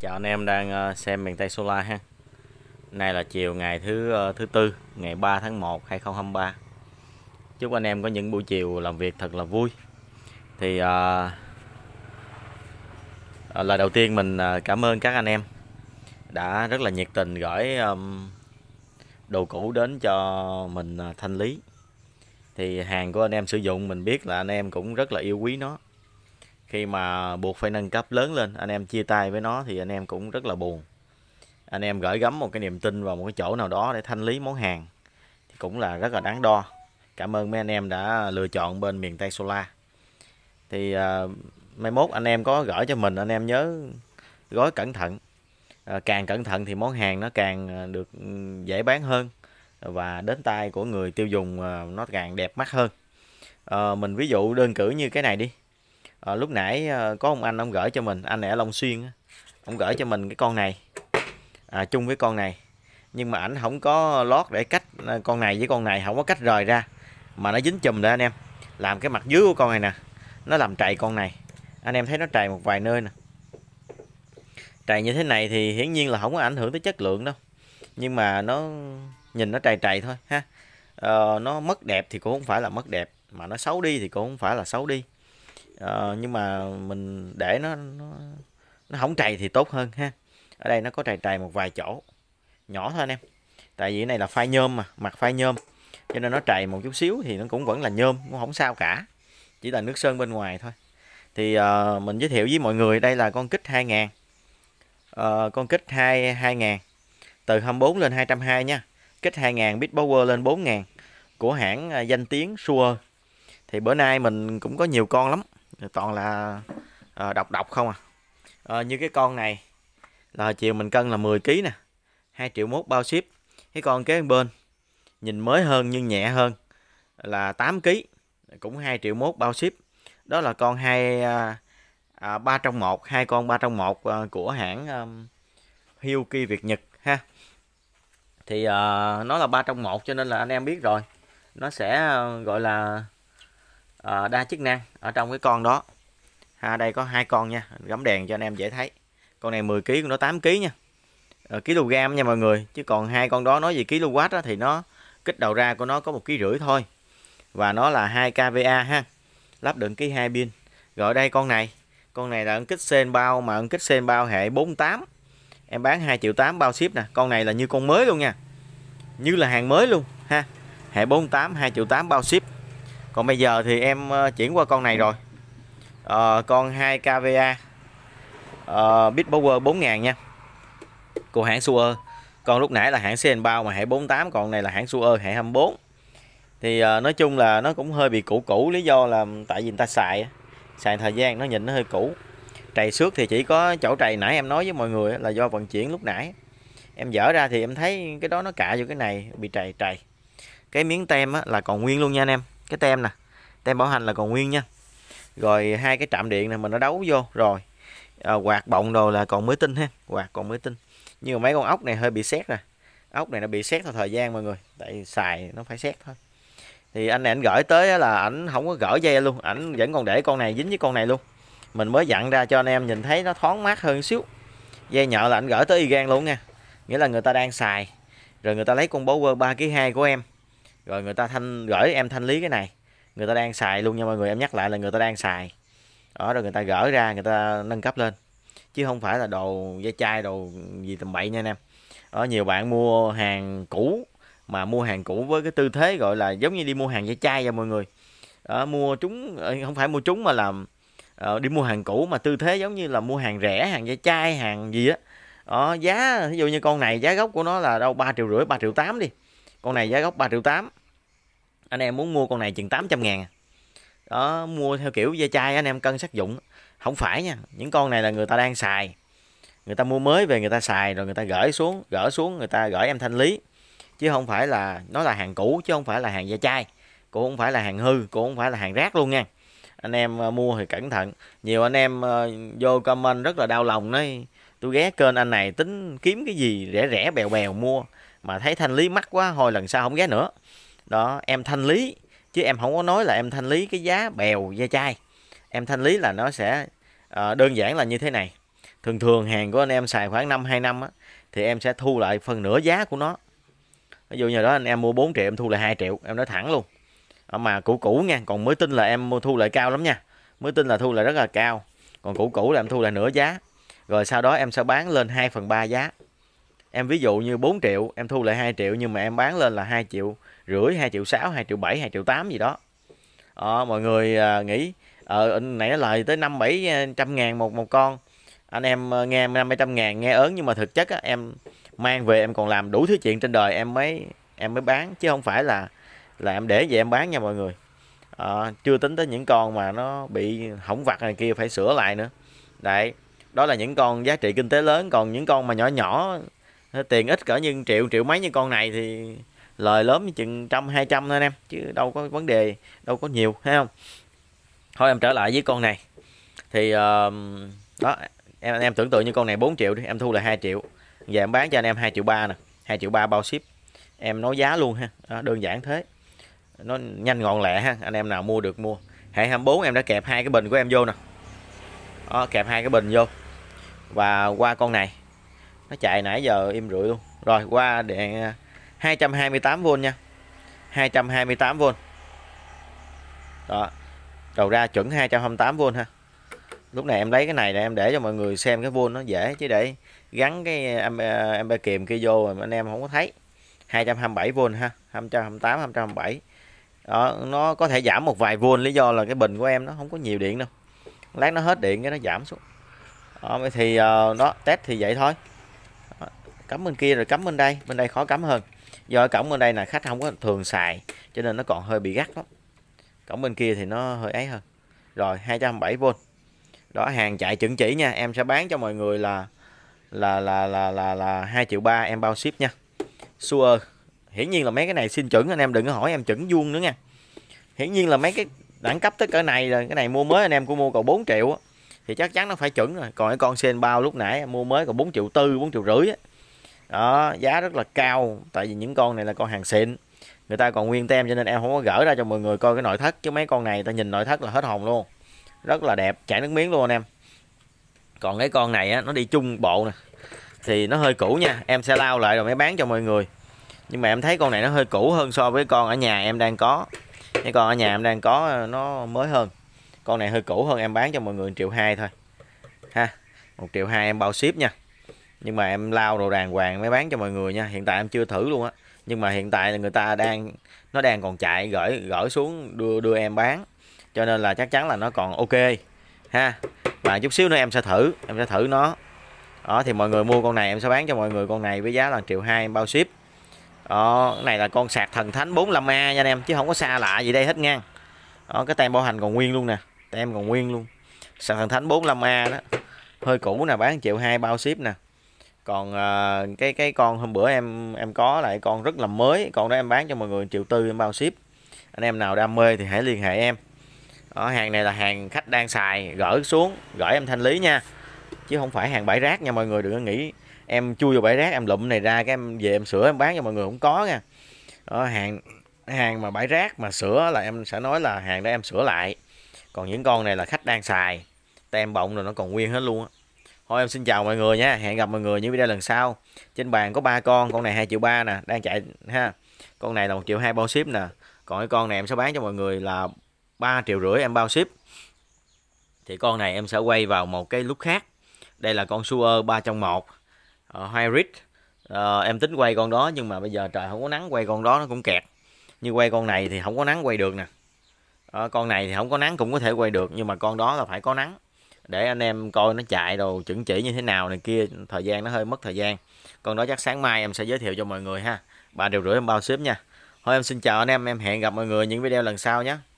chào anh em đang ờ, xem miền Tây Solar ha. Nay là chiều ngày thứ ờ, thứ tư, ngày 3 tháng 1 2023. Chúc anh em có những buổi chiều làm việc thật là vui. Thì à, lời đầu tiên mình cảm ơn các anh em đã rất là nhiệt tình gửi um, đồ cũ đến cho mình thanh lý. Thì hàng của anh em sử dụng mình biết là anh em cũng rất là yêu quý nó khi mà buộc phải nâng cấp lớn lên anh em chia tay với nó thì anh em cũng rất là buồn anh em gửi gắm một cái niềm tin vào một cái chỗ nào đó để thanh lý món hàng thì cũng là rất là đáng đo cảm ơn mấy anh em đã lựa chọn bên miền tây solar thì uh, mai mốt anh em có gửi cho mình anh em nhớ gói cẩn thận uh, càng cẩn thận thì món hàng nó càng à, được ừ, dễ bán hơn và đến tay của người tiêu dùng nó càng đẹp mắt hơn uh, mình ví dụ đơn cử như cái này đi à, lúc nãy ờ, có ông anh ông gửi cho mình anh này ở Long Xuyên ông gửi cho mình cái con này à, chung với con này nhưng mà ảnh không có lót để cách ờ, con này với con này không có cách rời ra mà nó dính chùm lại anh em làm cái mặt dưới của con này nè nó làm trầy con này anh em thấy nó trầy một vài nơi nè trầy như thế này thì hiển nhiên là không có ảnh hưởng tới chất lượng đâu nhưng mà nó nhìn nó trầy trầy thôi ha ờ, nó mất đẹp thì cũng không phải là mất đẹp mà nó xấu đi thì cũng không phải là xấu đi ờ, nhưng mà mình để nó, nó nó không trầy thì tốt hơn ha ở đây nó có trầy trầy một vài chỗ nhỏ thôi anh em tại vì cái này là phai nhôm mà mặt phai nhôm cho nên nó trầy một chút xíu thì nó cũng vẫn là nhôm cũng không sao cả chỉ là nước sơn bên ngoài thôi thì uh, mình giới thiệu với mọi người đây là con kích 2000 uh, ờ, con kích 2 2000 từ 24 lên 220 nha kích 2000 bit power lên 4000 của hãng ờ, danh tiếng Sure thì bữa nay mình cũng có nhiều con lắm toàn là à, độc độc không à. à như cái con này là chiều mình cân là 10 kg nè 2 triệu mốt bao ship cái con kế bên nhìn mới hơn nhưng nhẹ hơn là 8 kg cũng 2 triệu mốt bao ship đó là con hai à, 3 à, trong một hai con ba trong một à, của hãng à, Hyuki Việt Nhật ha thì à, nó là ba trong một cho nên là anh em biết rồi nó sẽ à, gọi là à, đa chức năng ở trong cái con đó ha đây có hai con nha gắm đèn cho anh em dễ thấy con này 10 kg nó đó 8 kg nha à, ờ, kg nha mọi người chứ còn hai con đó nói về kW đó thì nó kích đầu ra của nó có một kg rưỡi thôi và nó là 2 kVA ha lắp đựng ký hai pin rồi đây con này con này là ấn kích sen bao mà ấn kích sen bao hệ 48 em bán 2 triệu 8 bao ship nè con này là như con mới luôn nha như là hàng mới luôn ha hệ 48 2 triệu 8 bao ship còn bây giờ thì em ờ, chuyển qua con này rồi à, con 2 kva à, ờ, bitpower 4000 nha của hãng suer còn lúc nãy là hãng cn bao mà hãng 48 còn này là hãng suer hãng 24 thì à, nói chung là nó cũng hơi bị cũ cũ lý do là tại vì người ta xài xài thời gian nó nhìn nó hơi cũ trầy xước thì chỉ có chỗ trầy nãy em nói với mọi người là do vận chuyển lúc nãy em dở ra thì em thấy cái đó nó cạ vô cái này bị trầy trầy cái miếng tem á, là còn nguyên luôn nha anh em cái tem nè tem bảo hành là còn nguyên nha rồi hai cái trạm điện này mình đã đấu vô rồi à, quạt bọng đồ là còn mới tinh ha quạt còn mới tinh nhưng mà mấy con ốc này hơi bị xét rồi ốc này nó bị xét theo thời gian mọi người tại xài nó phải xét thôi thì anh này anh gửi tới là ảnh không có gỡ dây luôn ảnh vẫn còn để con này dính với con này luôn mình mới dặn ra cho anh em nhìn thấy nó thoáng mát hơn xíu dây nhợ là anh gửi tới y gan luôn nha nghĩa là người ta đang xài rồi người ta lấy con bó quơ ba ký hai của em rồi người ta thanh gửi em thanh lý cái này người ta đang xài luôn nha mọi người em nhắc lại là người ta đang xài đó rồi người ta gỡ ra người ta nâng cấp lên chứ không phải là đồ da chai đồ gì tầm bậy nha anh em ở nhiều bạn mua hàng cũ mà mua hàng cũ với cái tư thế gọi là giống như đi mua hàng da chai vậy mọi người đó, mua chúng ờ, không phải mua chúng mà làm ờ, đi mua hàng cũ mà tư thế giống như là mua hàng rẻ hàng da chai hàng gì á đó. đó giá ví dụ như con này giá gốc của nó là đâu ba triệu rưỡi ba triệu tám đi con này giá gốc 3 triệu 8 anh em muốn mua con này chừng 800 ngàn à. đó mua theo kiểu da chai anh em cân sát dụng không phải nha những con này là người ta đang xài người ta mua mới về người ta xài rồi người ta gửi xuống gỡ xuống người ta gửi em thanh lý chứ không phải là nó là hàng cũ chứ không phải là hàng da chai cũng không phải là hàng hư cũng không phải là hàng rác luôn nha anh em ờ, mua thì cẩn thận nhiều anh em ờ, vô comment rất là đau lòng đấy tôi ghé kênh anh này tính kiếm cái gì rẻ rẻ bèo bèo mua mà thấy thanh lý mắc quá hồi lần sau không ghé nữa đó em thanh lý chứ em không có nói là em thanh lý cái giá bèo da chai em thanh lý là nó sẽ uh, đơn giản là như thế này thường thường hàng của anh em xài khoảng 5 2 năm á, thì em sẽ thu lại phần nửa giá của nó ví dụ như đó anh em mua 4 triệu em thu lại 2 triệu em nói thẳng luôn ờ, mà cũ cũ nha còn mới tin là em mua thu lại cao lắm nha mới tin là thu lại rất là cao còn cũ cũ là em thu lại nửa giá rồi sau đó em sẽ bán lên 2 phần 3 giá em ví dụ như 4 triệu em thu lại 2 triệu nhưng mà em bán lên là 2 triệu rưỡi 2 triệu 6 2 triệu 7 2 triệu 8 gì đó à, mọi người à, nghĩ ở ờ, à, nãy lời tới 5 à, trăm ngàn một một con anh em ờ, nghe 5 trăm ngàn nghe ớn nhưng mà thực chất á, em mang về em còn làm đủ thứ chuyện trên đời em mới em mới bán chứ không phải là là em để về em bán nha mọi người à, chưa tính tới những con mà nó bị hỏng vặt này kia phải sửa lại nữa đấy đó là những con giá trị kinh tế lớn còn những con mà nhỏ nhỏ tiền ít cỡ nhưng triệu triệu mấy như con này thì lời lớn chừng trăm hai trăm thôi anh em chứ đâu có vấn đề đâu có nhiều thấy không thôi em trở lại với con này thì uh, đó em em tưởng tượng như con này 4 triệu đi em thu là 2 triệu giờ em bán cho anh em 2 triệu ba nè 2 triệu ba bao ship em nói giá luôn ha đó, đơn giản thế nó nhanh gọn lẹ ha anh em nào mua được mua hệ 24 em đã kẹp hai cái bình của em vô nè đó, kẹp hai cái bình vô và qua con này nó chạy nãy giờ im rưỡi luôn rồi qua điện 228V nha 228V đó đầu ra chuẩn 228V ha lúc này em lấy cái này để em để cho mọi người xem cái vuông nó dễ chứ để gắn cái em à, em kìm kia vô mà anh em không có thấy 227V ha 228 227 đó, nó có thể giảm một vài vuông lý do là cái bình của em nó không có nhiều điện đâu lát nó hết điện cái nó giảm xuống đó, thì uh, test thì vậy thôi cắm bên kia rồi cắm bên đây bên đây khó cắm hơn do cổng bên đây là khách không có thường xài cho nên nó còn hơi bị gắt lắm cổng bên kia thì nó hơi ấy hơn rồi 207V đó hàng chạy chuẩn chỉ nha em sẽ bán cho mọi người là là là là là là hai triệu ba em bao ship nha Sure hiển nhiên là mấy cái này xin chuẩn anh em đừng có hỏi em chuẩn vuông nữa nha hiển nhiên là mấy cái đẳng cấp tới cỡ này rồi cái này mua mới anh em cũng mua còn 4 triệu thì chắc chắn nó phải chuẩn rồi còn cái con sen bao lúc nãy mua mới còn 4 triệu tư 4 triệu rưỡi đó giá rất là cao tại vì những con này là con hàng xịn người ta còn nguyên tem cho nên em không có gỡ ra cho mọi người coi cái nội thất chứ mấy con này ta nhìn nội thất là hết hồn luôn rất là đẹp chảy nước miếng luôn anh em còn cái con này á, nó đi chung bộ nè thì nó hơi cũ nha em sẽ lao lại rồi mới bán cho mọi người nhưng mà em thấy con này nó hơi cũ hơn so với con ở nhà em đang có cái con ở nhà em đang có ờ, nó mới hơn con này hơi cũ hơn em bán cho mọi người triệu hai thôi ha một triệu hai em bao ship nha nhưng mà em lao đồ đàng hoàng mới bán cho mọi người nha hiện tại em chưa thử luôn á nhưng mà hiện tại là người ta đang nó đang còn chạy gửi gửi xuống đưa đưa em bán cho nên là chắc chắn là nó còn ok ha và chút xíu nữa em sẽ thử em sẽ thử nó đó thì mọi người mua con này em sẽ bán cho mọi người con này với giá là triệu hai bao ship đó cái này là con sạc thần thánh 45a nha anh em chứ không có xa lạ gì đây hết ngang đó cái tem bảo hành còn nguyên luôn nè tem còn nguyên luôn sạc thần thánh 45a đó hơi cũ nè bán triệu hai bao ship nè còn à, cái cái con hôm bữa em em có lại con rất là mới con đó em bán cho mọi người triệu tư em bao ship anh em nào đam mê thì hãy liên hệ em đó, hàng này là hàng khách đang xài gỡ xuống gửi em thanh lý nha chứ không phải hàng bãi rác nha mọi người đừng có nghĩ em chui vào bãi rác em lụm này ra cái em về em sửa em bán cho mọi người không có nha đó, hàng hàng mà bãi rác mà sửa là em sẽ nói là hàng đó em sửa lại còn những con này là khách đang xài tem bọng rồi nó còn nguyên hết luôn á thôi em xin chào mọi người nha hẹn gặp mọi người những video lần sau trên bàn có ba con con này hai triệu ba nè đang chạy ha con này là một triệu hai bao ship nè còn cái con này em sẽ bán cho mọi người là 3 triệu rưỡi em bao ship thì con này em sẽ quay vào một cái lúc khác đây là con Suer 3 trong 1 uh, ờ, hybrid uh, em tính quay con đó nhưng mà bây giờ trời không có nắng quay con đó nó cũng kẹt như quay con này thì không có nắng quay được nè ờ, con này thì không có nắng cũng có thể quay được nhưng mà con đó là phải có nắng để anh em coi nó chạy đồ chuẩn chỉ như thế nào này kia thời gian nó hơi mất thời gian còn đó chắc sáng mai em sẽ giới thiệu cho mọi người ha ba điều rưỡi em bao ship nha thôi em xin chào anh em em hẹn gặp mọi người những video lần sau nhé